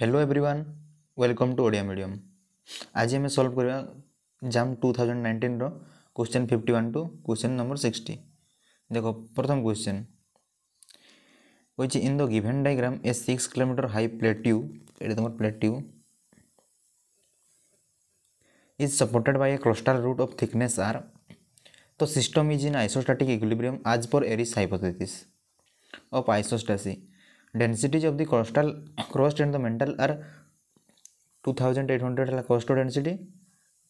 Hello everyone welcome to Odia medium आज आम solve करवा जाम two thousand nineteen question fifty one to question number sixty देखो प्रथम क्वेश्चन कही in the given diagram a six kilometre high plateau ये तुम plateau is supported by a crustal root of thickness R तो system is in isostatic equilibrium as per Airy's hypothesis of isostasy densities of the crustal crust and the mantle are 2800 ହେଲା crust density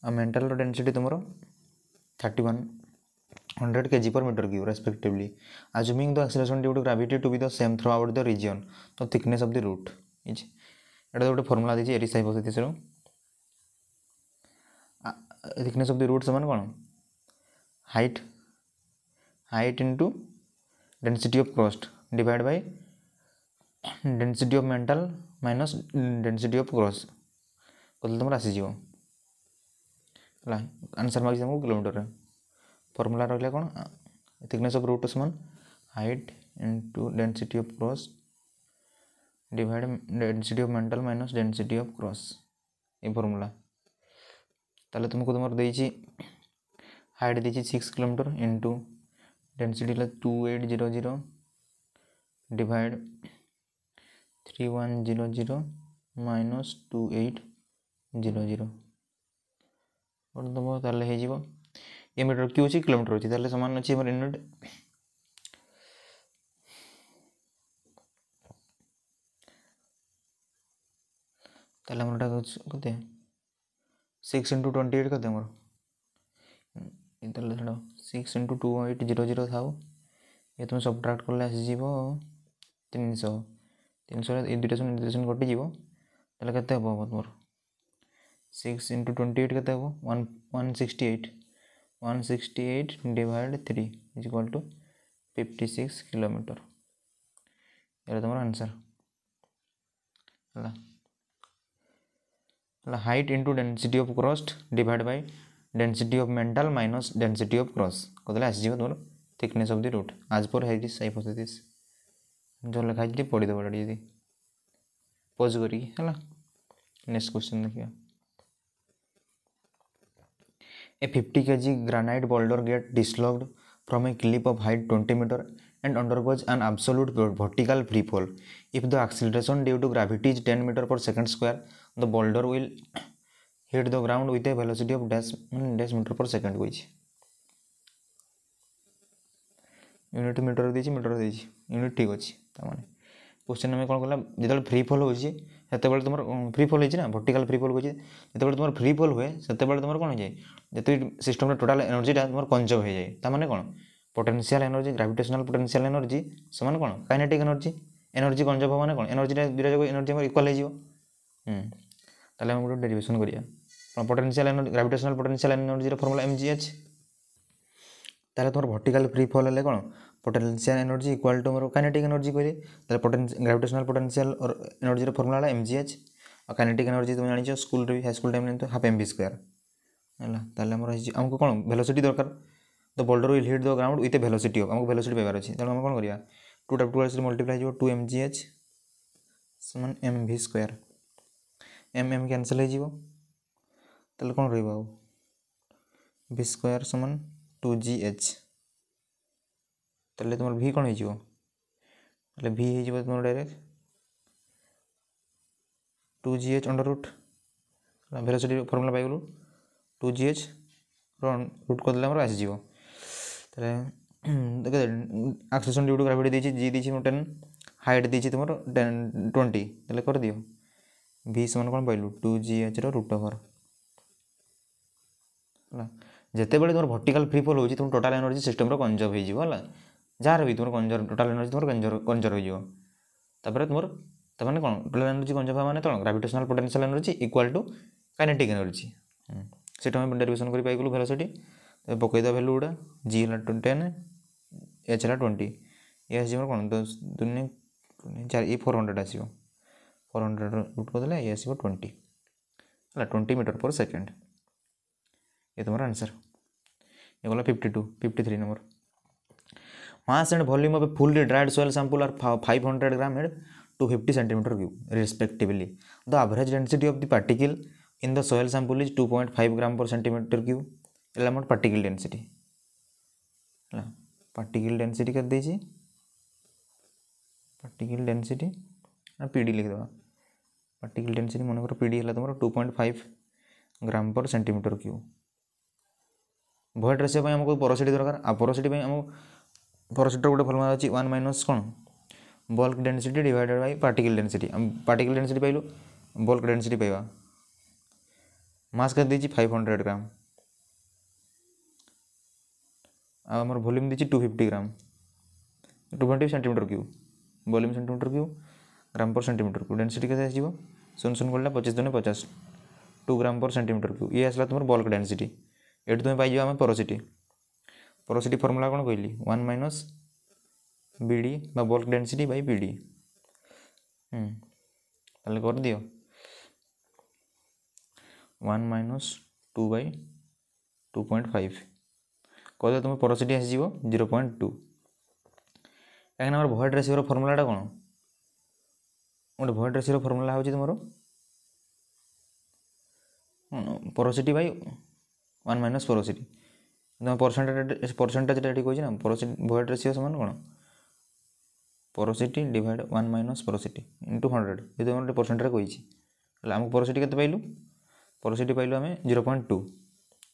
ଆଉ mantle ର density ତୁମର 3100 kg per meter cube respectively assuming the acceleration due to gravity to be the same throughout the region the thickness of the root is ଏଟା ଗୋଟେ formula ଦେଇଛି Airy's ହାଇପୋଥେସିସ୍ର thickness of the root से कौन height height into density of crust divide by density of mantle minus density of crust কত তোমার আসিযোগ ହେଲା answer ମାଗିଛି ଆମକୁ କିଲୋମିଟରରେ ଫର୍ମୁଲା ରହିଲା କ'ଣ ଥିକନେସ୍ ଅଫ୍ ରୁଟ୍ ସମାନ height into density of crust divide density of mantle minus density of crust ଏ formula ତାହେଲେ ତୁମକୁ ତୁମର ଦେଇଛି ହାଇଟ୍ ଦେଇଛି ସିକ୍ସ କିଲୋମିଟର ଇଣ୍ଟୁ ଡେନ୍ସିଟି ହେଲା two eight zero zero divide three one zero zero minus two eight zero zero और तुम तो मीटर क्यू अच्छी किलोमीटर अच्छी ताले सामान अच्छे मोर यूनिट तेल कहते कते सिक्स इंटु ट्वेंटी एट कते मोर six into two eight zero zero था ये तुम सब्ट्राक्ट कले आसीज तीन शह তিনশোটা এই দুইটা শূন্য দুইটা শূন্য কটিଯିବ তাহলে কেতে হব তোমার সিক্স ইন্টু টোয়েন্টি এইট কেতে হব one one sixty eight one sixty eight divide three is equal to fifty six kilometre এটা তোমার আনসার ହେଲା ହେଲା height into density of crust divide by density of mantle minus density of crust କହିଲେ ଆସିଯିବ ତୁମର thickness of the root as per height is hypothesis जो जोर खाई पढ़ीदेव टी पज करेक्ट क्वेश्चन देखिए a fifty K G granite boulder get dislodged from a clip of height twenty metre and under undergoes an absolute vertical free fall if the acceleration due to gravity is ten metre per second square the boulder will hit the ground with a velocity of dash मैं dash metre per second कोई unit metre देटर दे unit ठीक अच्छे ତାମାନେ question ଆମେ କ'ଣ କଲା ଯେତେବେଳେ ଫ୍ରି ଫଲ୍ ହେଉଛି ସେତେବେଳେ ତୁମର ଫ୍ରି ଫଲ୍ ହେଇଛି ନା ଭର୍ଟିକାଲ୍ ଫ୍ରି ଫଲ୍ ହେଉଛି ଯେତେବେଳେ ତୁମର ଫ୍ରି ଫଲ୍ ହୁଏ ସେତେବେଳେ ତୁମର କ'ଣ ହେଇଯାଏ ଯେତିକି ସିଷ୍ଟମ୍ର ଟୋଟାଲ୍ ଏନର୍ଜିଟା ତୁମର କଞ୍ଜର୍ଭ ହେଇଯାଏ ତା'ମାନେ କ'ଣ potential energy gravitational potential energy ସେମାନେ କ'ଣ କାଇନେଟିକ୍ ଏନର୍ଜି ଏନର୍ଜି କଞ୍ଜର୍ଭ ହେବ ମାନେ କ'ଣ ଏନର୍ଜିଟା ଦୁଇଟା ଯାକ ଏନର୍ଜି ଆମର ଇକ୍ୱାଲ୍ ହେଇଯିବ ତାହେଲେ ଆମେ ଗୋଟେ ଡେରିଭେସନ୍ କରିବା ପଟେନ୍ସିଆଲ୍ ଏନର୍ଜି ଗ୍ରାଭିଟେସନାଲ୍ ପଟେନ୍ସିଆଲ୍ ଏନର୍ଜିର ଫର୍ମୁଲା ଏମ୍ ଜି ଏଚ୍ ତାହେଲେ ତୁମର ଭର୍ଟିକାଲ୍ ଫ୍ରି ଫଲ୍ ହେଲେ କ'ଣ पोटेनसीआल एनर्जी इक्वाल टू मोर कैनेटिक एनर्जी कहे तो पोटेनसी ग्राविटेसनाल और एनर्जी फर्मुला है एम जी एच और कैनेटिक एनर्जी तुम जान स्कूल भी हाई स्कूल टाइम जानते हाफ एम वि स्क्यर है तो आमको कौन भेलोसीट दरकार तो boulder will hit the ground with a velocity हम आमको भेलोसीट पेबार अच्छे तेनालीराम कौन करा टू टू एच मल्टीप्लाई हो टू एम जी एच सामान M V square M M cancel हो कौन रि स्क्यर सामान टू जी एच ତାହେଲେ ତୁମର ଭି କ'ଣ ହେଇଯିବ ତାହେଲେ ଭି ହେଇଯିବ ତୁମର direct two G H under root velocity formula ପାଇଗଲୁ ଟୁ ଜି ଏଚ୍ର ରୁଟ୍ କରିଦେଲେ ଆମର ଆସିଯିବ ତାହେଲେ ଦେଖେ ଆକ୍ସେସନ୍ ଡ୍ୟୁଟି ଗ୍ରାଭିଟି ଦେଇଛି ଜି ଦେଇଛି ମୁଁ ଟେନ୍ ହାଇଟ୍ ଦେଇଛି ତୁମର ଟେନ୍ ଟ୍ୱେଣ୍ଟି ତାହେଲେ କରିଦିଅ ଭି ସମାନ କ'ଣ ପାଇଲୁ ଟୁ ଜି ଏଚ୍ର ରୁଟ୍ ଓଭର୍ ହେଲା ଯେତେବେଳେ ତୁମର ଭର୍ଟିକାଲ୍ ଫ୍ରି ଫଲ୍ ହେଉଛି ତୁମ ଟୋଟାଲ୍ ଏନର୍ଜି ସିଷ୍ଟମ୍ର କଞ୍ଜର୍ଭ ହେଇଯିବ ହେଲା ଯାହାର ବି ତୁମର କଞ୍ଜର ଟୋଟାଲ୍ ଏନର୍ଜି ତୁମର କଞ୍ଜର କଞ୍ଜର ହୋଇଯିବ ତାପରେ ତୁମର ତାମାନେ କ'ଣ ଟୋଟାଲ୍ ଏନର୍ଜି କଞ୍ଜର୍ଭ ମାନେ କ'ଣ gravitational potential energy equal to kinetic energy ସେଇଟା ଆମେ ଡେରିଭେସନ୍ କରି ପାଇଗଲୁ ଭେଲୋସିଟି ପକେଇଦେବା ଭ୍ୟାଲୁ ଗୁଡ଼ା ଜି ହେଲା ଟେନ୍ ଏଚ୍ ହେଲା ଟ୍ୱେଣ୍ଟି ଏ ଆସିଯିବ କ'ଣ ଦୁନି ଚାରି ଏ ଫୋର୍ ହଣ୍ଡ୍ରେଡ଼ ଆସିବ ଫୋର୍ ହଣ୍ଡ୍ରେଡ଼ ରୁଟ୍ କରିଦେଲେ ଏ ଆସିବ ଟ୍ୱେଣ୍ଟି ହେଲା ଟ୍ୱେଣ୍ଟି ମିଟର ପର୍ ସେକେଣ୍ଡ ଏ ତୁମର ଆନ୍ସର୍ ଏ ଗଲା fifty two fifty three number mass and volume of fully dried soil sample are five hundred gram and to fifty centimetre cube respectively the average density of the particle in the soil sample is two point five gram per centimetre cube एल आम particle density particle density कर दीजिए particle density PD लिखिद particle density मन कर PD है तुम to point five gram per centimetre cube void ratio आमको पोरोसिटी दरकार आ पोरोसिटी आमको पर सेटर गोटे फर्मुला अच्छी वन माइनस कौन bulk density divided by particle density particle density पाइल बल्क डेनसीटी पाइबा मास्क देती फाइव हंड्रेड ग्राम आम भल्यूम देती two fifty gram two fifty centimetre cube volume centimetre cube gram per centimetre Q density कैसे आसो सुन शून कल्ला पचास दुनिया पचास to gram per centimetre Q ये आसा तुम बल्क डेनसीटी ये तुम्हें पाइबा आम परसिटी পোরোসিটি ফর্মুলা কোণ কইলি ওয়ান মাইনস বিডি বা বল্ক ডেনসিটি বাই বিডি হুম তাহলে করে দিও one minus two by two point five কদিও তুমি পোরোসিটি আসিযোগ জিরো পয়েন্ট টু କାହିଁକିନା ଆମର ଭଏଡ଼ ରେସିଓର ଫର୍ମୁଲାଟା କ'ଣ ଗୋଟେ ଭଏଡ଼ ରେସିଓର ଫର୍ମୁଲା ହେଉଛି ତୁମର porosity by one minus porosity ତୁମେ ପରସେଣ୍ଟେଜ୍ ପରସେଣ୍ଟେଜ୍ଟା ଏଠି କହିଛି ନା ପରସି ଭଏଡ଼୍ ରେସିଓ ସମାନ କ'ଣ porosity divide one minus porosity into hundred ଯଦି ଆମର ଗୋଟେ ପରସେଣ୍ଟରେ କହିଛି ହେଲେ ଆମକୁ ପରସିଟି କେତେ ପାଇଲୁ ପରସିଟି ପାଇଲୁ ଆମେ ଜିରୋ ପଏଣ୍ଟ ଟୁ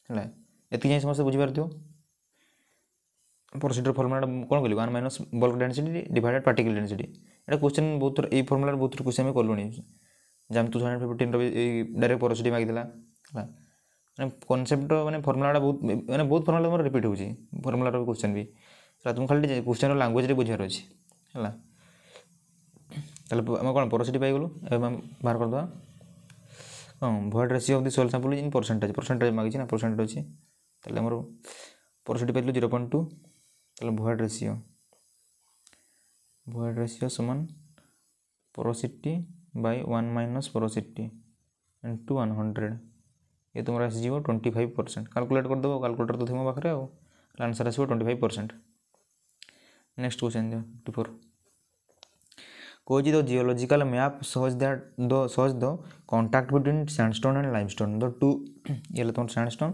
ହେଲା ଏତିକି ଯାଇ ସମସ୍ତେ ବୁଝିପାରୁଥିବ ପରସିଟିର ଫର୍ମୁଲାଟା କ'ଣ କହିଲି one minus bulk density divided particle density এটা কোশ্চেন বহুত থর এই ফর্মুলার বহুত থর কোশ্চেন আমি করলুনি জাম টু থাউজেন্ড ফিফটিনর এই ডাইরেক্ট পরসিটি মাগিলা হ্যাঁ ମାନେ କନସେପ୍ଟ ମାନେ ଫର୍ମୁଲାଟା ବହୁତ ମାନେ ବହୁତ ଫର୍ମୁଲା ମୋର ରିପିଟ୍ ହେଉଛି ଫର୍ମୁଲାର କୋଶ୍ଚେନ୍ ବି ହେଲା ତୁମକୁ ଖାଲି କୋଶ୍ଚେନ୍ର ଲାଙ୍ଗୁଏଜ୍ରେ ବୁଝିବାର ଅଛି ହେଲା ତାହେଲେ ଆମେ କ'ଣ ପରସିଟି ପାଇଗଲୁ ଏବେ ଆମେ ବାହାର କରିଦେବା ହଁ void ratio of the soil sample in percentage percentage ମାଗିଛି ନା ପରସେଣ୍ଟେଜ୍ ଅଛି ତାହେଲେ ଆମର ପରସିଟି ପାଇଥିଲୁ ଜିରୋ ପଏଣ୍ଟ ଟୁ ତାହେଲେ ଭଏଡ୍ ରେସିଓ ভয়েড রেসিও সমান porosity by one minus porosity into one hundred तो तो ये तुम आसीज ट्वेंटी फाइव परसेंट काल्कुलेट करदेव काल्कुलेटर तो थी मो पाखे आंसर आसो twenty five percent next question दिव कौज the geological map shows the shows contact between sandstone and limestone the two ये तुम सैंडस्टोन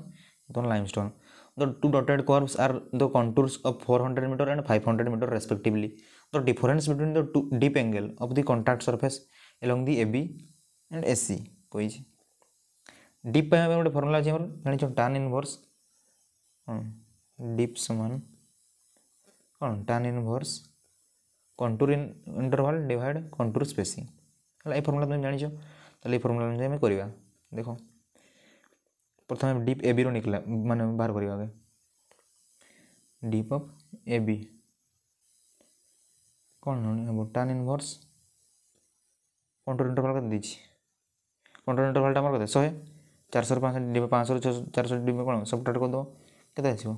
तुम limestone the two dotted curves are the contours of four hundred metre and five hundred metre respectively the difference between the two dip angle of the contact surface along the and A C कही dip পাই গোটে formula আছে আমার জাঁচ টান inverse deep সমান কোণ tan inverse contour interval divide contour spacing হল এই formula তুমি জাঁচ তাহলে এই ফর্মুলা অনুযায়ী আমি করা দেখ প্রথমে ডিপ এ বি রু নিকলা মানে বাহার করা আগে ডিপ অফ এ বি কোণ হব টান ইনভর্স কন্ট্রোল ইন্টারভাল कर दीजिए कंट्रोल इंटरवल टाइम कहते हैं शहे चार चारशह पाँच पाँच छः चार शौ डिब्बे कौन कर दब सबट्राट करदेव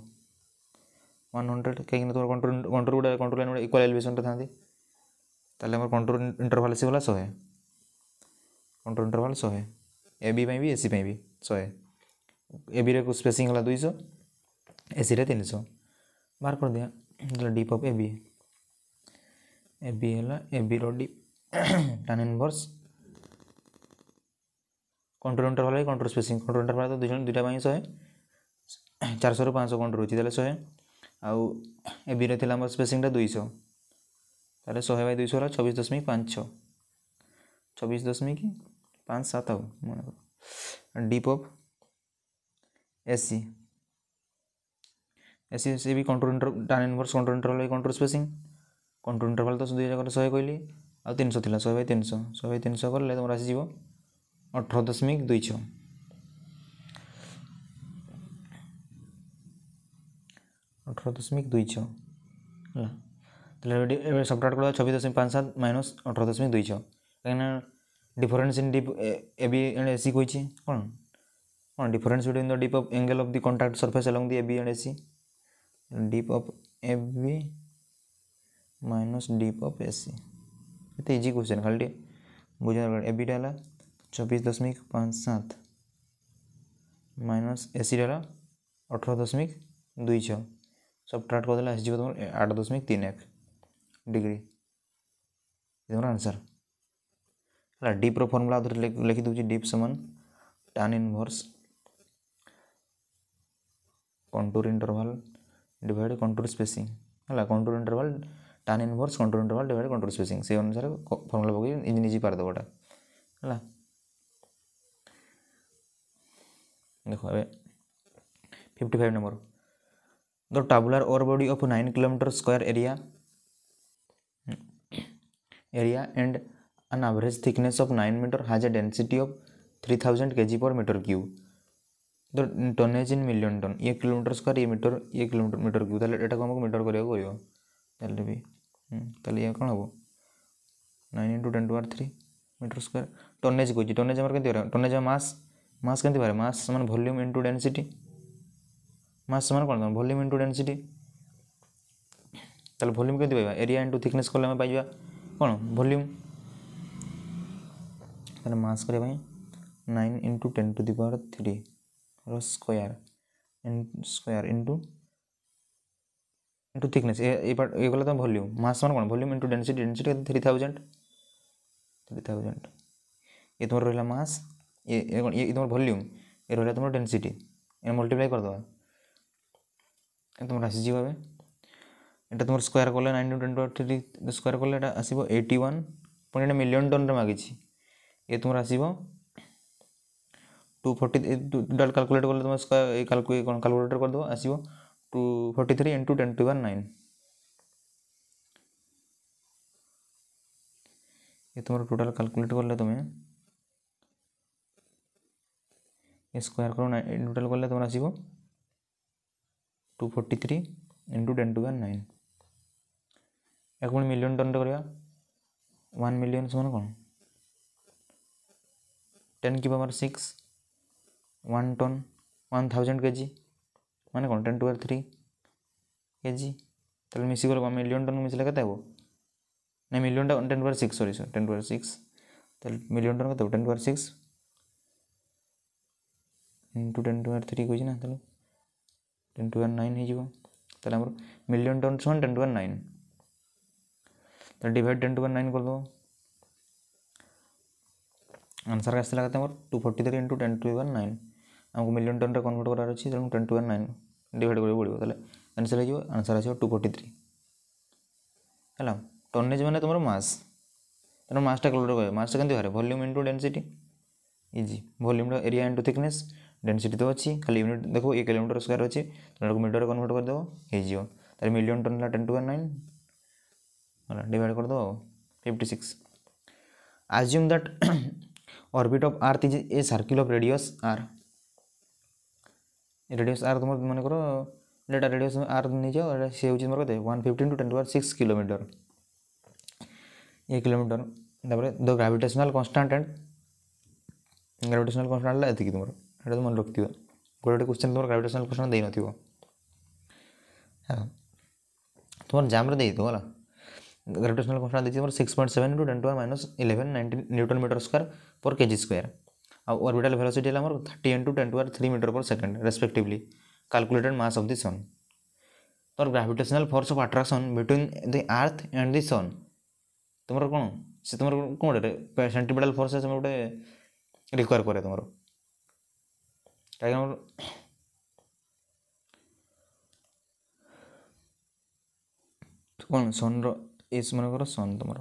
केन्ड्रेड कंट्रोल कंट्रोल इक्वाल एलिवेशन था तेल कंट्रोल इंटरभाल आसगला शहे कंट्रोल इंटरभाल शहे ए भी एसी भी शहे ए स्पेसी स्पेसींग दुई एसी रे तीन शह बाहर कर दि डीप अफ ए ए रि टन इनवर्स কন্ট্রোল এন্টার হলে কন্ট্রোল স্পেসিং কন্ট্রোল এন্টার হলে তো দুজন দুইটা পাই শহে চারশোরু পাঁচশো কন্ট্রোল রয়েছে তাহলে শহে আউ এ বিরে লা আমার স্পেসিংটা দুইশো তাহলে শহে বাই দুইশো হল চব্বিশ দশমিক পাঁচ ছ চব্বিশ দশমিক পাঁচ সাত আউ মনে করো dip of AC AC C B control ইন্টর ডান inverse control interval by control spacing control interval তো দুই জায়গায় শহে কইলি আউ তিনশো লা শহে বাই তিনশো শহে বাই তিনশো করলে তোমার আসিযোগ अठर दशमिक दुई छः अठर दशमिक दुई छः सफ्टवेयर कर छब्बीस दशमिक पाँच सात माइनस अठर दशमिक दुई छः कहीं difference in dip A B and AC C कौन कौन difference between the dip angle of the contact surface along the A B and AC dip of A B minus dip of AC C easy question खाली बुझे ए beta है चौबीस दशमिक पाँच सात minus AC रहा अठर दशमिक दुई छ ट्राट करदे आसो आठ दशमिक तीन एक डिग्री तुम आंसर है डीप्र फर्मूला लिखि दूसरी डीप सामान tan inverse contour interval divide contour spacing है contour interval tan inverse control interval divide control spacing से अनुसार फर्मुला पकड़ निजे है देखो अब fifty five number the tabular ore body of nine kilometre square area area and an average thickness nine metre meter a a density of 3000 kg per metre cube the tonnage in million ton ये kilometre square ये metre ये kilometre metre cube ताले एटा को metre करियो करियो ताले भी हम्म, ताले ये कोन हबो 9 into 10 to 3 metre square tonnage कोची टनेज हमर केते टनेज मास ମାସ୍ କେମିତି ବାହାରେ ମାସ୍ ସମାନ ଭଲ୍ୟୁମ୍ ଇଣ୍ଟୁ ଡେନ୍ସିଟି ମାସ୍ ସମାନ କ'ଣ ଦେବା ଭଲ୍ୟୁମ୍ ଇଣ୍ଟୁ ଡେନ୍ସିଟି ତାହେଲେ ଭଲ୍ୟୁମ୍ କେମିତି ପାଇବା ଏରିଆ ଇଣ୍ଟୁ ଥିକନେସ୍ କଲେ ଆମେ ପାଇବା କ'ଣ ଭଲ୍ୟୁମ୍ ତାହେଲେ ମାସ୍ କରିବା ପାଇଁ nine into ten to the power ଥ୍ରୀର square square into into thickness এগুলো তো ভলিউম মাস মানে কোন volume into density density three thousand three thousand এ তোমার রহিলা মাস ये তোমার ভলিউম এর হলে তোমার ডেন্সিটি এটা মাল্টিপ্লাই করে দেওয়া তোমার আসি যাবে এটা তোমার স্কোয়ার কলে নাইনটিন টোয়েন্টি থ্রি স্কোয়ার কলে এটা আসব এইটি ওয়ান পুଣି এটা মিলিয়ন টনরে মাগিছি এ তোমার আসব টু ফর্টি ডট ক্যালকুলেট করলে তোমার স্কোয়ার এই ক্যালকুলেটর করে দেবো আসব two forty three into ten to one nine ये तुम्हारा टोटल कैलकुलेट कर ले तुम्हें স্কোয়ার করো ইন্টু টোটাল করলে তোমার আসব two forty three into ten to power nine এখন মিলিয়ন টনটা করা ওয়ান মিলিয়ন সমান কোণ টেন কি power six one ton one thousand kg মানে কোণ ten to power three kg তাহলে মিশিগলে মিলিয়ন টন মিশলে কত হব না মিলিয়নটা ten to power six sorry sorry ten to power six তাহলে মিলিয়ন টন কত হব ten to power six into ten to power three କହିଛି ନା ତାହେଲେ ଟେନ୍ ଟୁ ପାୱାର୍ ନାଇନ୍ ହେଇଯିବ ତାହେଲେ ଆମର ମିଲିୟନ୍ ଟନ୍ ସମାନ ଟେନ୍ ଟୁ ପାୱାର୍ ନାଇନ୍ ତାହେଲେ divide ten to power nine କରିଦେବ ଆନ୍ସର୍ ଆସିଲା କେତେ ଆମର two forty three into ten to power nine ଆମକୁ ମିଲିୟନ୍ ଟନ୍ରେ କନଭର୍ଟ କରାର ଅଛି ତେଣୁ ten to power nine divide କରିବାକୁ ପଡ଼ିବ ତାହେଲେ ଆନ୍ସର୍ ହେଇଯିବ ଆନ୍ସର୍ ଆସିବ ଟୁ ଫର୍ଟି ଥ୍ରୀ ହେଲା ଟନେଜ୍ ମାନେ ତୁମର ମାସ୍ ତେଣୁ ମାସ୍ଟା କ୍ୟାଲକୁଲେଟ୍ କରିବ ମାସ୍ଟା କେମିତି ବାହାରେ ଭଲ୍ୟୁମ୍ ଇଣ୍ଟୁ ଡେନ୍ସିଟି ଇଜି ଭଲ୍ୟୁମ୍ର ଏରିଆ ଇଣ୍ଟୁ ଥିକନେସ୍ ডেনসিটি তো অছি খালি ইউনিট দেখো ইয়ে কিলোমিটার স্কোয়ার অছি তাহলে মিটার কনভার্ট করে দেব হয়েযিব তাহলে মিলিয়ন টন হল টেন টু পাওয়ার নাইন হল ডিভাইড করে দেব fifty six assume that orbit of earth is a circle of radius r radius r তোমার মনে করো এটা রেডিয়াস আর নিয়ে যাও এটা সে হচ্ছে তোমার কত one fifteen to ten to six kilometre এ কিলোমিটার তারপরে the gravitational constant and gravitational constant হল এতকি তোমার यहाँ मन रख गोटे गोटे क्वेश्चन तुम ग्राविटेशनल क्वेश्चन दे ना तुम जम्रे देखा ग्राविटेसनाल क्वेश्चन देखिए six point seven two ten to minus eleven ninety newton metre square per K G square आउ ऑर्बिटल भेलोसीट है थर्टी एन to ten to three metre per second respectively calculated mass of the sun तुम gravitational force of attraction between the earth and the sun तुम कौन से तुम कौन गोटे फोर्स गोटे रिक्वयर कैर तुम डायग्राम କ'ଣ ସନ୍ର ଏସ୍ ମନେକର ସନ୍ ତୁମର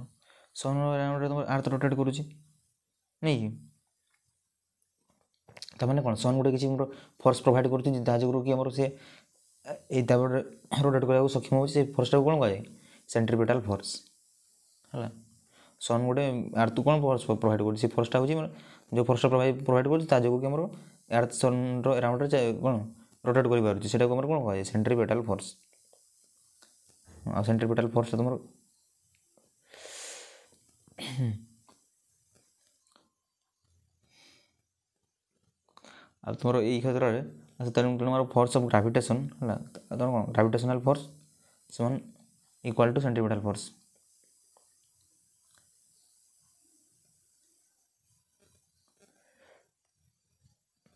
ସନ୍ର ଗୋଟେ ତୁମର ଆର୍ଥ ରୋଟେଟ୍ କରୁଛି ନାଇଁକି ତାମାନେ କ'ଣ ସନ୍ ଗୋଟେ କିଛି ଆମର ଫୋର୍ସ ପ୍ରୋଭାଇଡ଼ କରୁଛି ଯାହା ଯୋଗୁଁ କି ଆମର ସେ ଏଇ ଦାବରେ ରୋଟେଟ୍ କରିବାକୁ ସକ୍ଷମ ହେଉଛି ସେ ଫୋର୍ସଟାକୁ କ'ଣ କୁହାଯାଏ ସେଣ୍ଟ୍ରିପେଟାଲ୍ ଫୋର୍ସ ହେଲା ସନ୍ ଗୋଟେ ଆର୍ଥକୁ କ'ଣ ଫୋର୍ସ ପ୍ରୋଭାଇଡ଼ କରୁଛି ସେ ଫୋର୍ସଟା ହେଉଛି ମାନେ ଯେଉଁ ଫୋର୍ସଟା ପ୍ରୋଭାଇଡ଼ କରୁଛି ତା ଯୋଗୁଁ କି ଆମର ଏହାର ସନ୍ର ରାଉଣ୍ଡରେ କ'ଣ ରୋଟେଟ୍ କରିପାରୁଛି ସେଇଟାକୁ ଆମର କ'ଣ କୁହାଯାଏ ସେଣ୍ଟ୍ରିପେଟାଲ୍ ଫୋର୍ସ ଆଉ ସେଣ୍ଟ୍ରିପେଟାଲ୍ ଫୋର୍ସଟା ତୁମର ଆଉ ତୁମର ଏଇ କ୍ଷେତ୍ରରେ ତେଣୁ ତୁମର ଫୋର୍ସ ଅଫ୍ ଗ୍ରାଭିଟେସନ୍ ହେଲା ତୁମର କ'ଣ ଗ୍ରାଭିଟେସନାଲ୍ ଫୋର୍ସ ସେମାନେ ଇକ୍ୱାଲ୍ ଟୁ ସେଣ୍ଟ୍ରିପେଟାଲ୍ ଫୋର୍ସ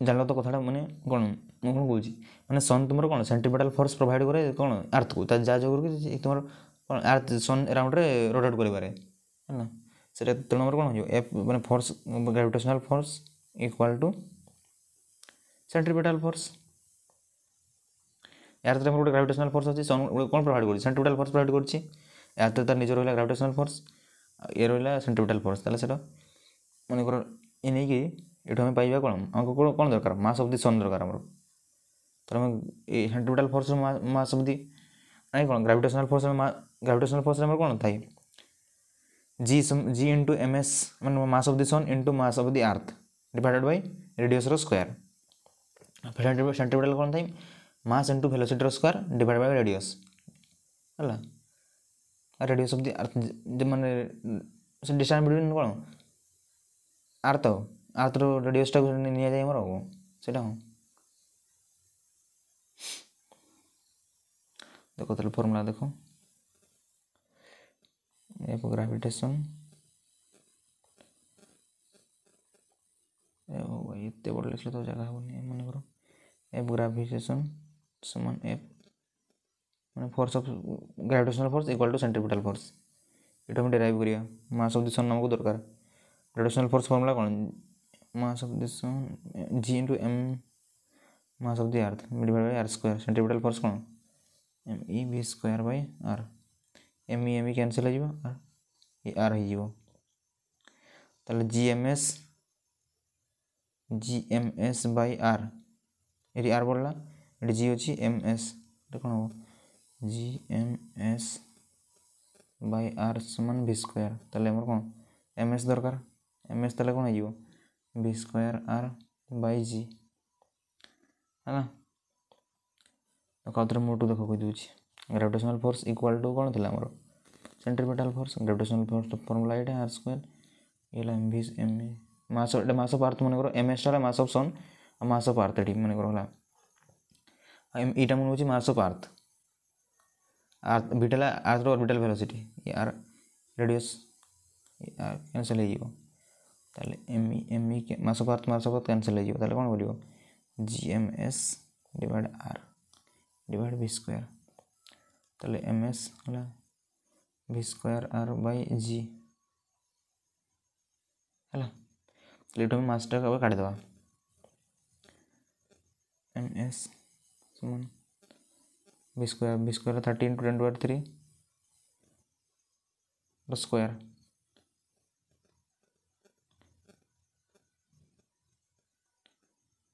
জানল তো কথাটা মানে କ'ଣ ମୁଁ କ'ଣ କହୁଛି ମାନେ ସନ୍ ତୁମର କ'ଣ ସେଣ୍ଟ୍ରିପେଟାଲ୍ ଫୋର୍ସ ପ୍ରୋଭାଇଡ଼ କରେ କ'ଣ ଆର୍ଥକୁ ତା ଯାହା ଯୋଗୁଁ କି ତୁମର କ'ଣ ଆର୍ଥ ସନ୍ ରାଉଣ୍ଡରେ ରୋଟେଟ୍ କରିପାରେ ହେଲା ସେଟା ତେଣୁ ଆମର କ'ଣ ହେଇଯିବ ଏଫ୍ ମାନେ force gravitational force equal to centripetal force ଏହାର ତ ଆମର ଗୋଟେ ଗ୍ରାଭିଟେସନାଲ୍ ଫୋର୍ସ ଅଛି ସନ୍ କ'ଣ ପ୍ରୋଭାଇଡ଼ କରୁଛି ସେଣ୍ଟ୍ରିପେଟାଲ୍ ଫୋର୍ସ ପ୍ରୋଭାଇଡ଼ କରୁଛି ଏହାର ତ ତାର ନିଜ ରହିଲା ଗ୍ରାଭିଟେସନାଲ୍ ଫୋର୍ସ ଇଏ ରହିଲା ସେଣ୍ଟ୍ରିପେଟାଲ୍ ଫୋର୍ସ ତାହେଲେ ସେଟା ମନେକର ଏ ନେଇକି यूँ पाइबा कौन आम कौन दरकार मस अफ दि सन् दरकार आम तर सेंट्रिपिटाल फोर्स मस अफ दि ना कौन ग्राविटेसनाल फोर्स ग्राविटेसनाल फोर्स कौन था G G into M S मैं मस अफ दि सन् इंटु मस अफ दि आर्थ डिडेड बै रेडियस स्क्यर सेट्रिपिटाल कौन था मस इंटु भेलोसीटर स्क्यर डिड बै रेडियस है रेडियस अफ दि आर्थ मैंने डिस्टा कौन आर्थ आर थोड़ा गोटे ड्रेसटा नि से हाँ देख तो फर्मूला देख एफ ग्राविटेसन एत बड़ लिखले तो जगह हाँ मन कर एफ ग्राविटेसन सामान एफ मैंने force of gravitational force equal to centripetal force ये डेराइव करवा मास अफ दिशन नाम को दरकार ग्राविटेसनाल फोर्स फर्मूला कौन mass of this one g into m mass of the earth divided by r square centripetal force कौन m e v square by r m e m e cancel हो r ये r हो ताले G M S G M S by R ये R बढ़ला ये G अच्छी M S कौन हम G M S by R समान भि स्क्वयर तेल कौन एम एस दरकार एम एस तेल कौन हो B square R by G है कदर मोट देख कहीदे ग्राविटेसनाल फोर्स इक्वाल टू कौन थी आमर फोर्स ग्राविटेसनाल फोर्स फर्मुला ये आर स्क्वायर ये एम भि एम ए मास एटा अफ आर्थ मन कर एम एस टाला मास अफ सन मस मास अफ आर्थ e ये मन कर यहाँ मन हूँ मास अफ आर्थ आर्थ विटाला आर्थर orbital velocity R radius cancel हो ताले एम ई एम ई मस पर मस पर कैनसल होता कौन बोलो G M S divide R divide V square ताले एम एस है भि स्क्वयर आर बै जि है ये मसटा का काटिद M S V square V square thirteen to twenty three square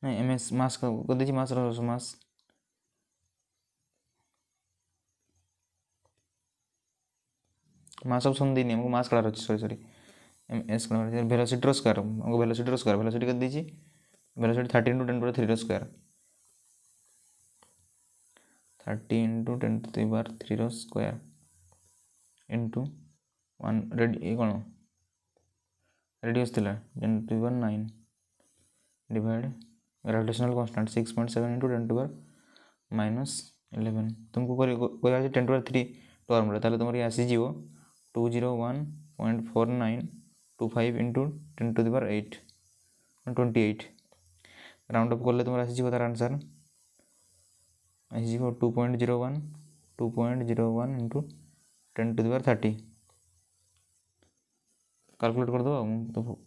नहीं एम एस मास कर दीजिए मास मास मास ऑप्शन दी नहीं हमको मास कलर अच्छी सॉरी सॉरी एम एस कलर वेलोसिटी रो स्क्वायर हमको वेलोसिटी रो स्क्वायर वेलोसिटी कर दीजिए velocity thirty into ten to three रो square thirty into ten to three बार थ्री रो स्क्वायर इंटू वन रेड ये कौन रेडियस थी ten to one nine divide gravitational constant six point seven into ten to minus eleven तुमको कोई ten to three term तुम्हारे तुम आसीज two zero one point four nine two five into ten to दिवार eight twenty eight round up कले तुम आसीज तार आंसर आसीज two point zero one two point zero one into ten to दिवार थर्टी कैलकुलेट करदेव तो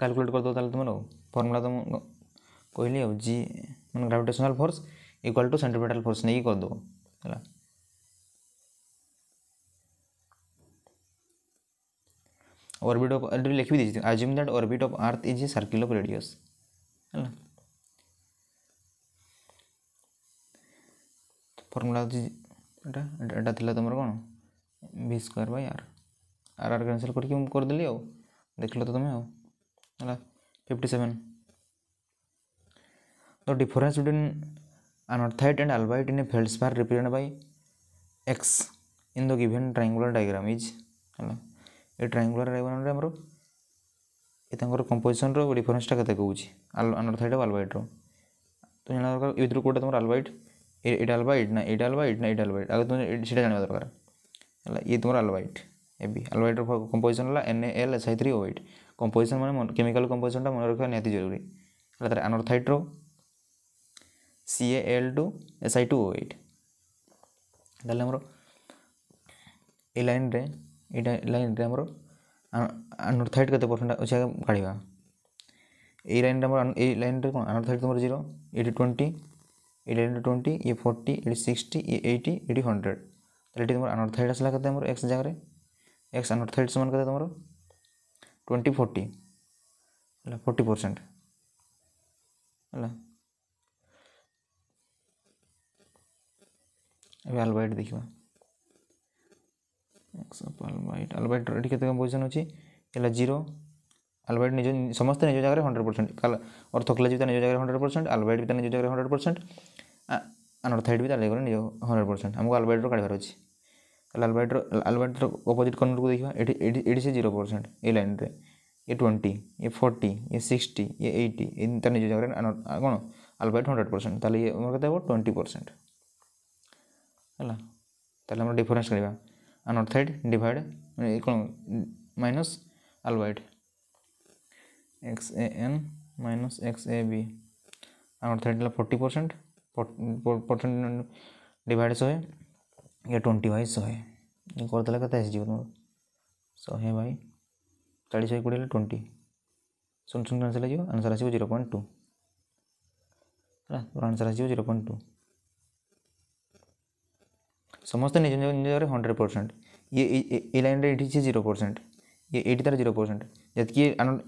कैलकुलेट कर दो तुम्हें फर्मूला तो कहली आ जी मैं gravitational force equal to centripetal force नहीं करद ऑर्बिट ऑफ अर्थ भी लिख भी दीजिए assume that orbit of earth is a circle of radius है फर्मूला तुम कौन भी square by R R R cancel করি মু করে দিলি আও দেখলো তো তুমি আও হলা 57 the difference between an orthite and albite in a feldspar represented by x in the given triangular diagram is ହେଲା ଏ ଟ୍ରାଙ୍ଗୁଲାର ଡାଇଗ୍ରାମରେ ଆମର ଏ ତାଙ୍କର କମ୍ପୋଜିସନର ଡିଫରେନ୍ସଟା କେତେ କହୁଛି ଆନର୍ଥାଇଟ୍ ଆଉ ଆଲବାଇଟ୍ର ତ ଜାଣିବା ଦରକାର ଏ ଭିତରୁ କେଉଁଟା ତମର ଆଲବାଇଟ୍ ଏଇଟା ଆଲବାଇଟ୍ ନା ଏଇଟା ଆଲବାଇଟ୍ ନା ଏଇଟା ଆଲବାଇଟ୍ ଆଗ ତୁମେ ସେଇଟା ଜାଣିବା ଦରକାର ହେଲା ଇଏ ତୁମର ଆଲବାଇଟ୍ এবি আলবাইটের কম্পোজিশন হল N L S I three O eight composition মানে কেমিক্যাল কম্পোজিশনটা মনে রাখা নিহতি জরুরি হলে তার আনোরথাইট্র CA L two S I two O eight তাহলে আমার এই লাইনরে এইটা লাইনরে আমার আনোরথাইট কত পরসেন্ট আছে কাড়া এই লাইনটা আমার এই লাইনটা কোন আনোরথাইট তোমার জিরো এটি টোয়েন্টি এই লাইনটা টোয়েন্টি ইয়ে ফোর্টি এটি সিক্সটি ইয়ে এইটি এটি হন্ড্রেড তাহলে এটি তোমার আনোরথাইট আসলা কত আমার এক্স জায়গায় एक्स नॉट थर्टी समान कदा तुम ट्वेंटी फोर्टी है फोर्टी परसेंट है এবার আলবাইট দেখিবা এক্স অফ আলবাইট আলবাইট এটি কেতে পজিশন অছি এলা জিরো আলবাইট নিজ সমস্ত নিজ জায়গায় হন্ড্রেড পরসেন্ট অর্থক্লাজ বি তা নিজ জায়গায় হন্ড্রেড পরসেন্ট আলবাইট বি তা নিজ জায়গায় হন্ড্রেড পরসেন্ট আনর্থাইট বি তা নিজ হন্ড্রেড পরসেন্ট আমাকে আলবাইটর কাঢ়িবার অছি ତାହେଲେ ଆଲବାଇଟ୍ର ଆଲବାଇଟ୍ର ଅପୋଜିଟ୍ କର୍ଣ୍ଣରକୁ ଦେଖିବା ଏଠି ଏଠି ଏଠି ସେ ଜିରୋ ପରସେଣ୍ଟ ଏଇ ଲାଇନ୍ରେ ଏ ଟ୍ୱେଣ୍ଟି ଏ ଫର୍ଟି ଏ ସିକ୍ସଟି ଏ ଏଇଟି ଏ ତା ନିଜ ଜାଗାରେ କ'ଣ ଆଲବାଇଟ୍ ହଣ୍ଡ୍ରେଡ଼ ପରସେଣ୍ଟ ତାହେଲେ ଇଏ ଆମର କେତେ ହେବ ଟ୍ୱେଣ୍ଟି ପରସେଣ୍ଟ ହେଲା ତାହେଲେ ଆମର ଡିଫରେନ୍ସ କରିବା ଆନଟ୍ ଥାଇଡ଼ ଡିଭାଇଡ଼ କ'ଣ minus albite X A N minus X A B anorthite ହେଲା ଫର୍ଟି ପରସେଣ୍ଟ ପରସେଣ୍ଟ ଡିଭାଇଡ଼ ଶହେ ଇଏ ଟ୍ୱେଣ୍ଟି ବାଇ ଶହେ କରିଦେଲେ କେତେ ଆସିଯିବ ତୁମର ଶହେ ବାଇ ଚାଳିଶ ବାଇ କୋଡ଼ିଏ ହେଲେ ଟ୍ୱେଣ୍ଟି ଶୂନ ଶୂନ କ୍ୟାନ୍ସଲ୍ ହେଇଯିବ ଆନ୍ସର୍ ଆସିବ ଜିରୋ ପଏଣ୍ଟ ଟୁ ହେଲା ତୁମର ଆନ୍ସର୍ ଆସିଯିବ ଜିରୋ ପଏଣ୍ଟ ଟୁ ସମସ୍ତେ ନିଜ ନିଜ ଜାଗାରେ ହଣ୍ଡ୍ରେଡ଼ ପରସେଣ୍ଟ ଇଏ ଏ ଲାଇନ୍ରେ ଏଇଠି ସେ ଜିରୋ ପରସେଣ୍ଟ ଇଏ ଏଇଠି ତାର ଜିରୋ ପରସେଣ୍ଟ ଯେତିକି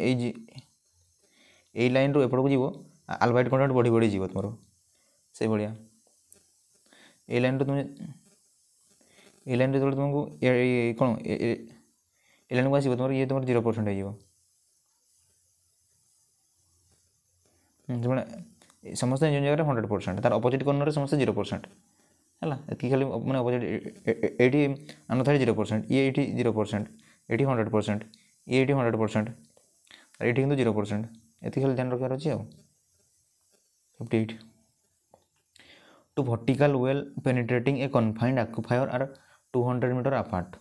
ଏଇ ଏଇ ଲାଇନ୍ରୁ ଏପଟକୁ ଯିବ ଆଲବାଇଟ୍ କଣ୍ଟେଣ୍ଟ ବଢ଼ି ବଢ଼ି ଯିବ ତୁମର ସେଇଭଳିଆ ଏଇ ଲାଇନ୍ରୁ ତୁମେ एलैन जो तुमको कौन एलैन को आसो तुम्हारे ये तुम जीरो परसेंट हो समस्त जो जगह हंड्रेड परसेंट तार अपोजिट कर्णर समस्त जीरो परसेंट है खाली मैंने अपोजिट ये अनुथ जीरो परसेंट ये जीरो परसेंट ये हंड्रेड परसेंट ये हंड्रेड परसेंट ये कि जीरो परसेंट ये खाली ध्यान रखार अच्छे fifty eight two vertical well penetrating a confined aquifer are 200 meter apart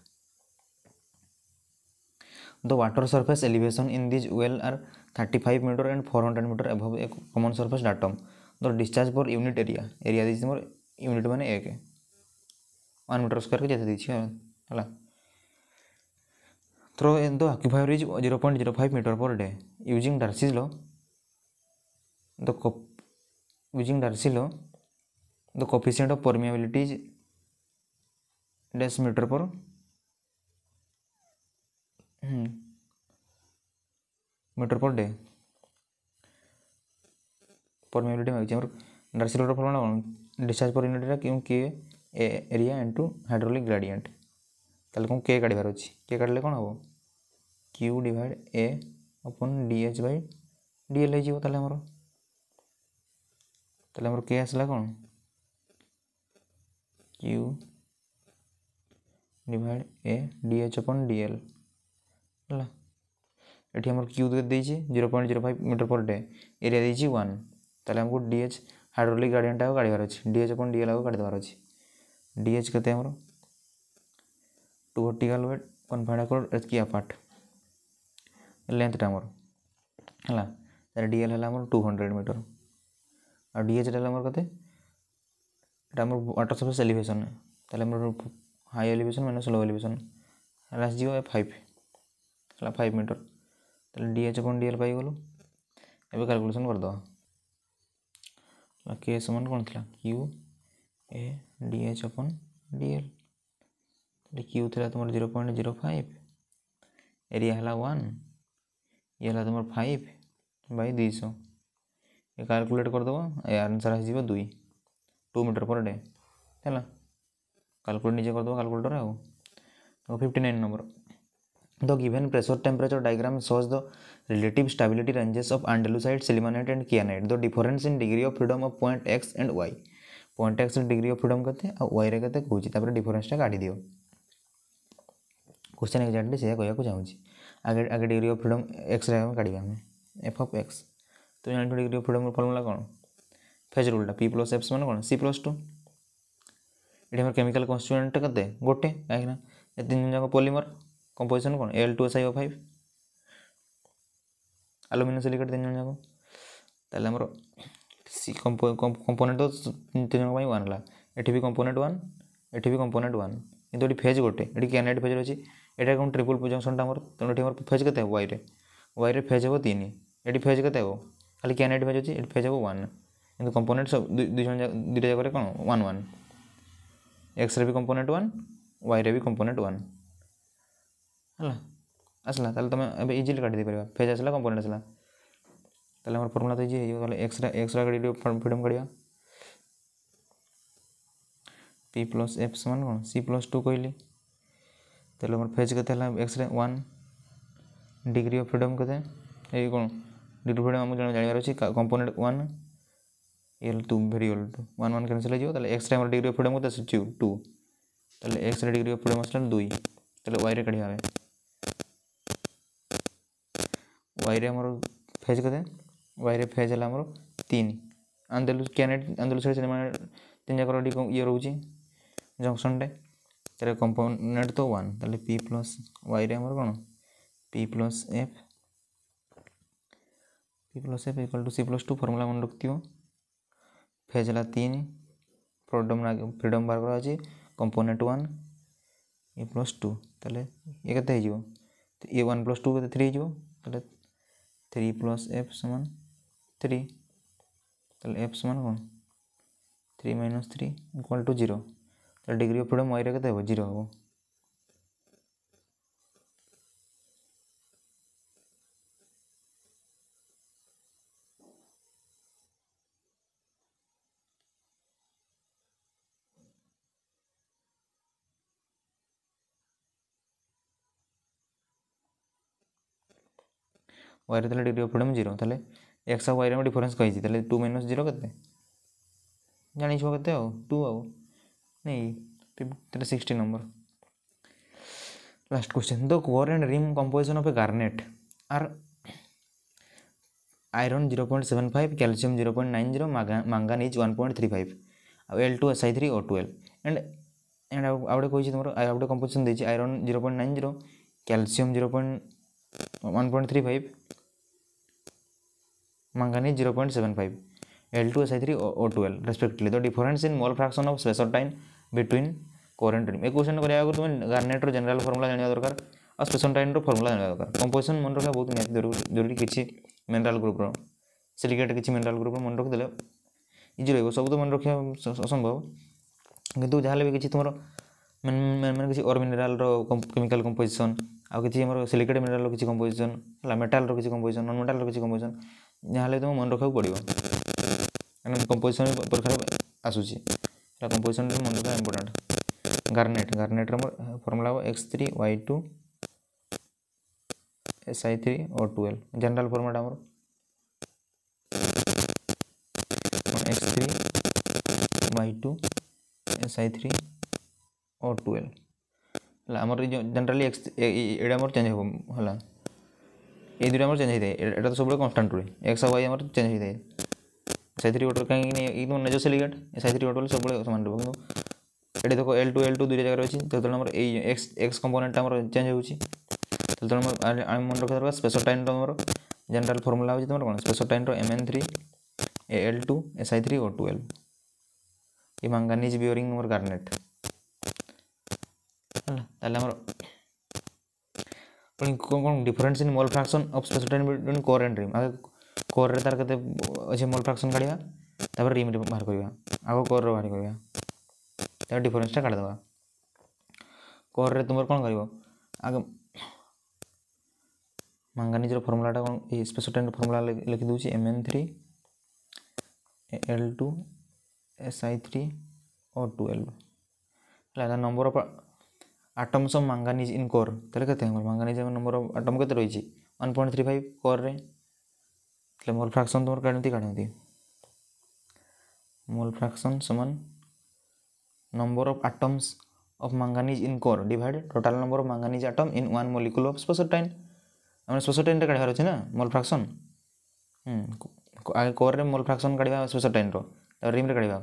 the water surface elevation in these well are 35 meter and 400 meter above a common surface datum the discharge per unit area area दैछि मोर unit माने 1 1 metre square के जते दैछि हला through in the aquifer is 0.05 metre per day using Darcy's law the using Darcy law the coefficient of permeability is decimetre per hmm. Metre per day per unit maximum नर्सरी water formula discharge per unit क्यों किए area into hydraulic gradient তাহলে কোন के কাটিবার অছি কে কাটলে কোন হবো Q divide A upon DH by DL হয়ে যাব তাহলে আমার তাহলে divide A DH upon DL है ये आम क्यू दे zero point zero five metre per day area दे वन तेल आमको डी हाइड्रोलिक गार्डियन टाइम काढ़ार अच्छे डी अपन डीएल एल आगे काढ़ार अच्छे डी के टू वर्टिकाल वेट वन अकोर्ड एचकी अपार्ट लेंथ टाइम है डीएल है टू हंड्रेड मीटर और डीएच है वाटर सरफेस एलिभेसन तेल high elevation minus low elevation एस फाइव है फाइव मीटर तेज़ डीएच अपन डीएल पाइल एवं काल्कुलेसन करदे के समान कौन थी Q A DH upon DL Q थी तुम zero point zero five area है वन ये तुम फाइव बै दुईश ये काल्कुलेट करदेव ए आंसर आई टू मीटर पर डे है कैलकुलेट निजे करदे कैलकुलेटर है तो fifty nine number the given pressure temperature diagram shows the relative stability ranges of andalusite sillimanite and kyanite the difference in degree of freedom of point X and Y point X degree of freedom केते आ Y रे केते कहूची तापर difference टा काढी दियो question exactly से कहया को चाहूची आगे आगे degree of freedom X ray हम काढीबा हम एफ ऑफ एक्स तो जानि डिग्री ऑफ फ्रीडम फॉर्मूला कोन फेज रूल टा कौन सी प्लस 2 ଏଠି ଆମର କେମିକାଲ କନଷ୍ଟିଚୁଏଣ୍ଟ କେତେ ଗୋଟେ କାହିଁକିନା ଏ ତିନି ଯାକ ପଲିମର କମ୍ପୋଜିସନ୍ କ'ଣ L two S I O five aluminium silicate ତିନି ଜଣ ଯାକ ତାହେଲେ ଆମର ସି କମ୍ପୋନେଣ୍ଟ ତିନି ଜଣଙ୍କ ପାଇଁ ୱାନ୍ ହେଲା ଏଠି ବି କମ୍ପୋନେଣ୍ଟ ୱାନ୍ ଏଠି ବି କମ୍ପୋନେଣ୍ଟ ୱାନ୍ କିନ୍ତୁ ଏଠି ଫେଜ୍ ଗୋଟେ ଏଠି କ୍ୟାନେଟ୍ ଫେଜ୍ ଅଛି ଏଇଟା କ'ଣ ଟ୍ରିପୁଲ୍ ଜଙ୍କସନ୍ଟା ଆମର ତେଣୁ ଏଠି ଆମର ଫେଜ୍ କେତେ ହେବ ୱାଇରେ ୱାଇରେ ଫେଜ୍ ହେବ ତିନି ଏଠି ଫେଜ୍ କେତେ ହେବ ଖାଲି କ୍ୟାନେଟ୍ ଫେଜ୍ ଅଛି ଏଠି ଫେଜ୍ ହେବ ୱାନ୍ କିନ୍ତୁ କମ୍ପୋନେଣ୍ଟ ସବୁ ଦୁଇ ଜଣ ଦୁଇଟା ଯାକରେ କ'ଣ ୱାନ୍ ୱାନ୍ एक्स भी कंपोनेंट वन वाई रि कंपोनेंट वन है आसला तुम एवं इजिली काटिदेपर फेज आसला कंपोनेंट आसला तो मोर फर्मुला तो इजी हो एक्स एक्स रही फ्रीडम काढ़ पी प्लस एफ सामान कौन सी प्लस टू कहली तो फेज के एक्सरे वन डिग्री अफ फ्रीडम के कौन डिग्री फ्रीडम जानवर अच्छे component one L two variable two one one cancel होक्स टाइम डिग्री अफ क्या टू टू तेल एक्स डिग्री अफ फ्रीडम दुई तो वाइरे कड़ी हमें वाइरे आम फेज वाई रे फेज है तीन आंदेलु कैनेट आंदेलु से मैं तीन जगह ये रोज जंक्शन टे कंपोनेंट तो वन तले पी प्लस वाइरे आम कौन P plus F P plus F equal to C plus two formula मन रखी फेज है तीन फ्रीडम फ्रीडम बार कर component one A plus two ताले ये कैसे हो A one plus two three ताले थ्री प्लस एफ सामान थ्री ताले एफ सामान कौन three minus three equal to zero degree of freedom wire के जीरो हाँ वायर थी degree of freedom zero X वायर में डिफरेन्स कही टू माइनस जीरो के जानी के टू आओ नहीं sixth number last question the core and rim composition of a garnet are iron zero point seven five calcium zero point nine zero manganese is one point three five आउ L two S I three O twelve and and आउटे कही तुम आउटे composition देती iron zero point nine zero calcium zero point one point three five manganese zero point 0.75 five L two the difference in mole fraction of pressure time between current stream ए question between आगु तुम garnet रो तुम formula जानिया दरकार आ spessartine रो formula जाना दरकार कंपोजिशन मन रखा बहुत निहाती जरूरी किछि मिनरल ग्रुप रो सिलिकेट किसी मिनराल ग्रुप रो मन रख इजी रोक सब तो मन रखा असंभव किंतु जहाँ भी किछि तुम्हारो मैंने किसी और मिनराल केमिकाल कंपोजिशन आउ किसी सिलिकेट मिनराल किसी कंपोजिशन है मेटाल किसी कंपोजिशन नन मेटाल किसी कंपोजिशन ଯାହାହେଲେ ତୁମକୁ ମନେ ରଖିବାକୁ ପଡ଼ିବ କାରଣ କମ୍ପୋଜିସନ୍ ପରୀକ୍ଷାରେ ଆସୁଛି ହେଲା କମ୍ପୋଜିସନ୍ରେ ମନେ ରଖିବା ଇମ୍ପୋର୍ଟାଣ୍ଟ ଗାର୍ନେଟ୍ ଗାର୍ନେଟ୍ର ଫର୍ମୁଲା ହେବ X three Y two S I three O twelve general ଫର୍ମୁଲାଟା ଆମର X three Y two S I three O twelve ହେଲା ଆମର ଜେନେରାଲି ଏକ୍ସ ଏଇଟା ଆମର ଚେଞ୍ଜ ହେବ ହେଲା এই দুটো আমার ଚେଞ୍ଜ ହୋଇଥାଏ ଏଇଟା ତ ସବୁବେଳେ କନଷ୍ଟାଣ୍ଟ ରୁହେ ଏକ୍ସ ଆଉ ୱାଇ ଆମର ଚେଞ୍ଜ ହୋଇଥାଏ ସାଇ ଥ୍ରୀ ୱାଟର କାହିଁକି ଏଇଟା ନେଜ ସିଲିକେଟ୍ ସାଇ ଥ୍ରୀ ୱାଟର ସବୁବେଳେ ସମାନ ରହିବ କିନ୍ତୁ ଏଠି ଦେଖ ଏଲ୍ ଟୁ ଏଲ୍ ଟୁ ଦୁଇଟା ଜାଗାରେ ଅଛି ଯେତେବେଳେ ଆମର ଏଇ ଏକ୍ସ ଏକ୍ସ କମ୍ପୋନେଣ୍ଟଟା ଆମର ଚେଞ୍ଜ ହେଉଛି ସେତେବେଳେ ଆମେ ମନେ ରଖିବା ଦରକାର ସ୍ପେଶଲ ଟାଇମ୍ର ଆମର ଜେନେରାଲ୍ ଫର୍ମୁଲା ହେଉଛି ତୁମର କ'ଣ ସ୍ପେଶଲ ଟାଇମ୍ର M N three A L two S I three O twelve ये मांगानीज बियरिंग मोर गार्नेट है ताल पण कोण difference in mole fraction of spessartine between core and rim आगे कोर रे तार केते अछि मोल फ्राक्शन काढिया तापर रिम रे बाहर करिया आगो कोर रे बाहर करिया तार डिफरेंस टा काढ देबा कोर रे तुमर कोन करिवो आगे मैंगानीज रो फार्मूला टा कोन ए स्पेस टाइम फार्मूला लिखि दोछि Mn3 L2 Si3 O12 number number atoms of manganese in core ତାହେଲେ କେତେ ଆମର ମାଙ୍ଗାନିଜ୍ ଆମର ଆଟମ୍ କେତେ ରହିଛି ୱାନ୍ ପଏଣ୍ଟ ଥ୍ରୀ ଫାଇଭ୍ କୋର୍ରେ ତାହେଲେ ମୋଲ୍ ଫ୍ରାକ୍ସନ୍ ତୁମର କାଢ଼ନ୍ତି କାଢ଼ନ୍ତି ମୋଲ୍ ଫ୍ରାକ୍ସନ୍ ସମାନ number of atoms of manganese in core divided total number of manganese atom in one molecule of spessartine আমার স্পোসোটাইনটা কাঢ়িবার আছে না মোল ফ্রাকশন হুম আগে কোরে মোল ফ্রাকশন কাঢ়িবা স্পোসোটাইনর তারপরে রিমরে কাঢ়িবা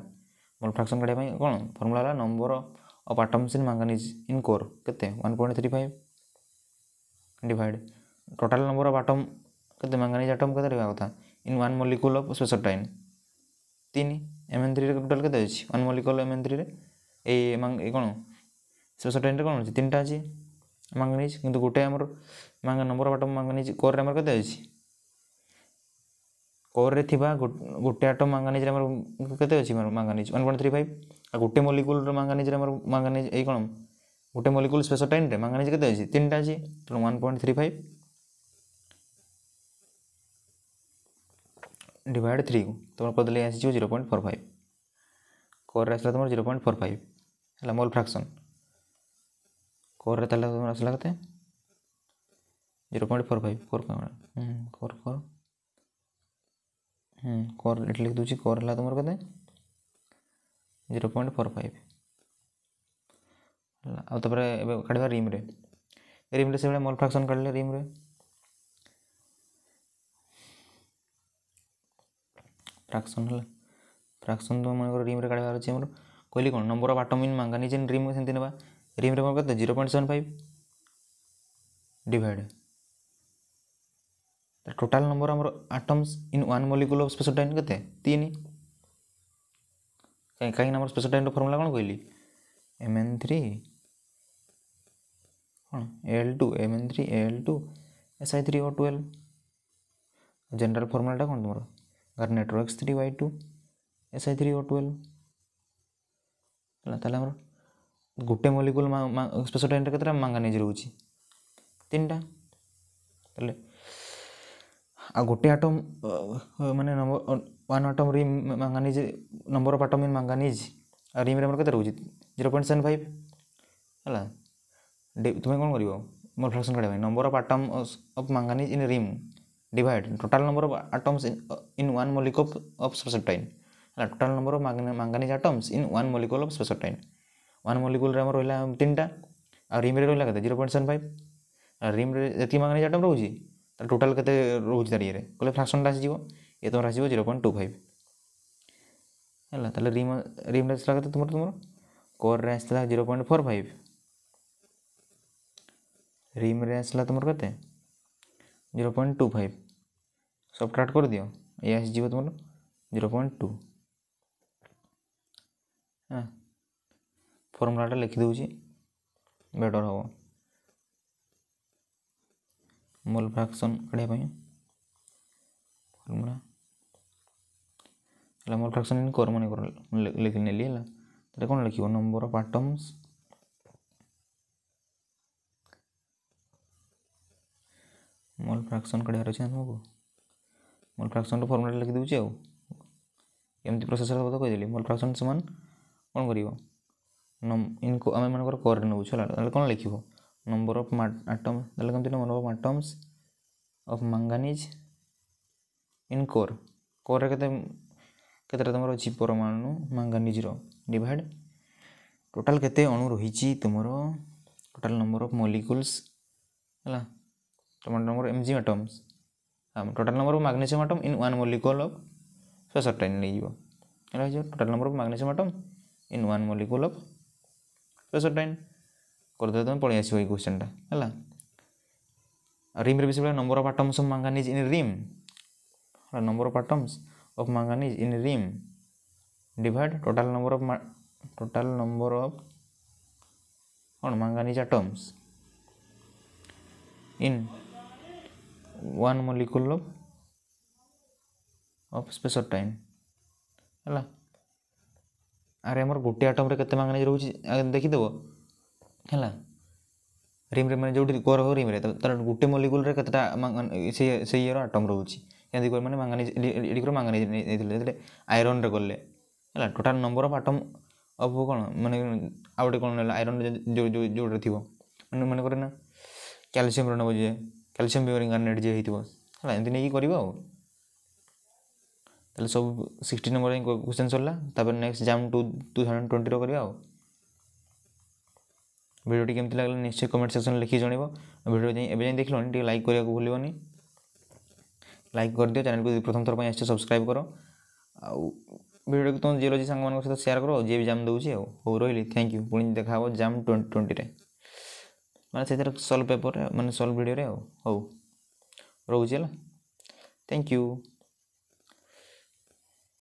মোল ফ্রাকশন কাঢ়িবা কোণ ফর্মুলা হল number of of atoms in manganese in core kete 1.35 divide total number of atom kete manganese atom kete ରହିବା କଥା in one molecule of spessotine 3 mn3 ରେ total kete ଅଛି one molecule mn3 ରେ এই এই কোন স্পেসোটাইনটা কোন আছে তিনটা আছে ম্যাঙ্গানিজ কিন্তু গোটে আমার ম্যাঙ্গা নম্বর অফ আটম ম্যাঙ্গানিজ কোরে আমার কত আছে କୋର୍ରେ ଥିବା ଗୋଟେ ଆଟମ୍ ମାଙ୍ଗାନିଜ୍ରେ ଆମର କେତେ ଅଛି manganese one point three five ଆଉ ଗୋଟେ ମଲିକୁଲର ମାଙ୍ଗାନିଜ୍ରେ ଆମର ମାଙ୍ଗାନିଜ୍ ଏଇ କ'ଣ ଗୋଟେ ମଲିକୁଲ ସ୍ପେଶଲ ଟାଇମ୍ରେ ମାଙ୍ଗାନିଜ୍ କେତେ ଅଛି ତିନିଟା ଅଛି ତେଣୁ one point three five divide ଥ୍ରୀକୁ ତୁମର କରିଦେଲେ ଆସିଯିବ ଜିରୋ ପଏଣ୍ଟ ଫୋର୍ ଫାଇଭ୍ କୋର୍ରେ ଆସିଲା ତୁମର ଜିରୋ ପଏଣ୍ଟ ଫୋର୍ ଫାଇଭ୍ ହେଲା ମୋଲ୍ ଫ୍ରାକ୍ସନ୍ କୋର୍ରେ ତାହେଲେ ତୁମର ଆସିଲା କେତେ zero point four five core କ'ଣ କୋର୍ କୋର୍ હમ કોર એટલે લીધું છે કોર ହେଲା ପଏଣ୍ଟ ଫୋର୍ 0.45 ହେଲା ଆଉ ତାପରେ ଏବେ କାଢ଼ିବା ରିମ୍ରେ ରିମ୍ରେ ସେଭଳିଆ ମଲ୍ ଫ୍ରାକ୍ସନ୍ କାଢ଼ିଲେ ରିମ୍ରେ ରେ ଫ୍ରାକ୍ସନ୍ ହେଲା ଫ୍ରାକ୍ସନ୍ ତ ମନେକର ରିମ୍ କାଢ଼ିବାର ଅଛି ଆମର କହିଲି କ'ଣ number of atom in manganese rim ସେମିତି ନେବା ରିମ୍ ରେ ମୋର କେତେ zero point seven five divide total number ଆମର atoms in one molecule of spessartine କେତେ ତିନି କାହିଁ କାହିଁକିନା ଆମର ସ୍ପେସୋଟାଇନ୍ର ଫର୍ମୁଲା କ'ଣ କହିଲି ଏମ୍ ଏନ୍ ଥ୍ରୀ କ'ଣ L two M N three L two S I three O twelve general ଫର୍ମୁଲାଟା କ'ଣ ତୁମର ଗାର୍ନେଟ୍ର X three Y two S I three O twelve ହେଲା ତାହେଲେ ଆମର ଗୋଟେ ମଲିକୁଲ ସ୍ପେସୋଟାଇନ୍ରେ କେତେଟା ମାଙ୍ଗାନିଜ୍ ରହୁଛି ତିନିଟା ତାହେଲେ ଆଉ ଗୋଟେ ಆಟಮ್ ମାନେ number one atom rim manganese number of atom in manganese ଆଉ ରିମ୍ରେ ଆମର କେତେ ରହୁଛି ଜିରୋ ପଏଣ୍ଟ ସେଭେନ୍ ଫାଇଭ୍ ହେଲା ତୁମେ କ'ଣ କରିବ ମୋର ଫ୍ରାକ୍ସନ୍ କାଢ଼ିବା ପାଇଁ number of atom of manganese in rim divide total number of atoms in one molecule of spessartine ହେଲା total number of manganese atoms in one molecule of spessartine one ମୋଲିକୋଲ୍ରେ ଆମର ରହିଲା ତିନିଟା ଆଉ ରିମ୍ରେ ରହିଲା କେତେ ଜିରୋ ପଏଣ୍ଟ ସେଭେନ୍ ଫାଇଭ୍ ରିମ୍ରେ ଯେତିକି ମାଙ୍ଗାନିଜ୍ ଆଟମ୍ ରହୁଛି टोटाल के रोज दाड़ी फ्राक्शन आसोर तो आस जीरो पॉइंट टू फाइव है रिम रिम आसा कैसे तुम तुम कर्रे आ जीरो पॉइंट फोर फाइव रिम्रे आसला तुम कैसे जीरो पॉइंट टू फाइव सफ्टार्ट कर दि ये आस जीरो पॉइंट टू फर्मूलाटा लिखिदे बेटर हाँ मोल फ्राक्शन काढ़ापी फर्मूला मोल फ्राक्शन कर कर्म लिखने है कौन लिख number of atoms mole fraction काढ़ मोल फ्राक्शन फर्मुला लिखिदे आमती प्रोसेस तो कहीदेली मोल फ्राक्शन से कौन कर आम मन कर नौ कौन लिखे number of atoms the number of atoms of manganese in core core केते केतेटा तुमर अछि परमाणु मैंगानीज रो डिवाइड टोटल केते अणु रहिछि तुमर टोटल नंबर ऑफ मॉलिक्यूल्स हला तुमर नंबर एमजी एटम्स हम total number of magnesium atom in one molecule of spessartine ले जीव एला जो total number of magnesium atom in one molecule of spessartine କରିଦେବେ ତୁମେ ପଳେଇ ଆସିବ ଏଇ କ୍ୱେଶ୍ଚନଟା ହେଲା ରିମ୍ରେ ବି ସେଭଳିଆ number of atoms of manganese in rim ହେଲା number of atoms of manganese in rim divide total number of total number of କ'ଣ manganese atoms in one molecule of of spessartine ହେଲା ଆରେ ଆମର ଗୋଟିଏ ଆଟମ୍ରେ କେତେ ମାଙ୍ଗାନିଜ୍ ରହୁଛି ଦେଖିଦେବ ହେଲା ରିମ୍ରେ ମାନେ ଯେଉଁଠି କୋର ହେବ ରିମ୍ରେ ତା'ର ଗୋଟେ ମଲିକୁଲରେ କେତେଟା ସେଇ ସେଇ ଇଏର ଆଟମ୍ ରହୁଛି ଏମିତି କରି ମାନେ ମାଙ୍ଗାନିଜ ଏଡ଼ିକର ମାଙ୍ଗାନିଜ ନେଇଥିଲେ ଯେତେବେଳେ ଆଇରନ୍ରେ କଲେ ହେଲା total number of atom of କ'ଣ ମାନେ ଆଉ ଗୋଟେ କ'ଣ ନେଲା ଆଇରନ୍ରେ ଯେଉଁ ଯେଉଁଟା ଥିବ ମାନେ ମନେକରେ ନା କ୍ୟାଲସିୟମ୍ର ନେବ ଯିଏ କ୍ୟାଲସିୟମ୍ ବିଓରିଂ କାର୍ନେଟ୍ ଯିଏ ହେଇଥିବ ହେଲା ଏମିତି ନେଇକି କରିବ ଆଉ ତାହେଲେ ସବୁ ସିକ୍ସଟି ନମ୍ବର କୋଶ୍ଚିନ୍ ସରିଲା ତାପରେ next JAM two two thousand ଟ୍ୱେଣ୍ଟିର କରିବା ଆଉ ভিডিওটি কেমতি লাগলে নিশ্চয়ই কমেন্ট সেকশনে লিখি জনাইব ভিডিও যাই এবে যাই দেখলনি টিকে লাইক করা ভুলবনি লাইক করে চ্যানেল যদি প্রথম থর আসছে সবসক্রাইব কর ভিডিওটি তোমার জিওলোজি সাংমান সহ সেয়ার কর যে জাম দেছি হো রহলি থ্যাংক ইউ পুঁ দেখা হব জাম টোয়েন্টি টোয়েন্টিরে মানে সেটা সলভ পেপর মানে সলভ ভিডিওরে হো রহুছি হ্যাঁ থ্যাংক ইউ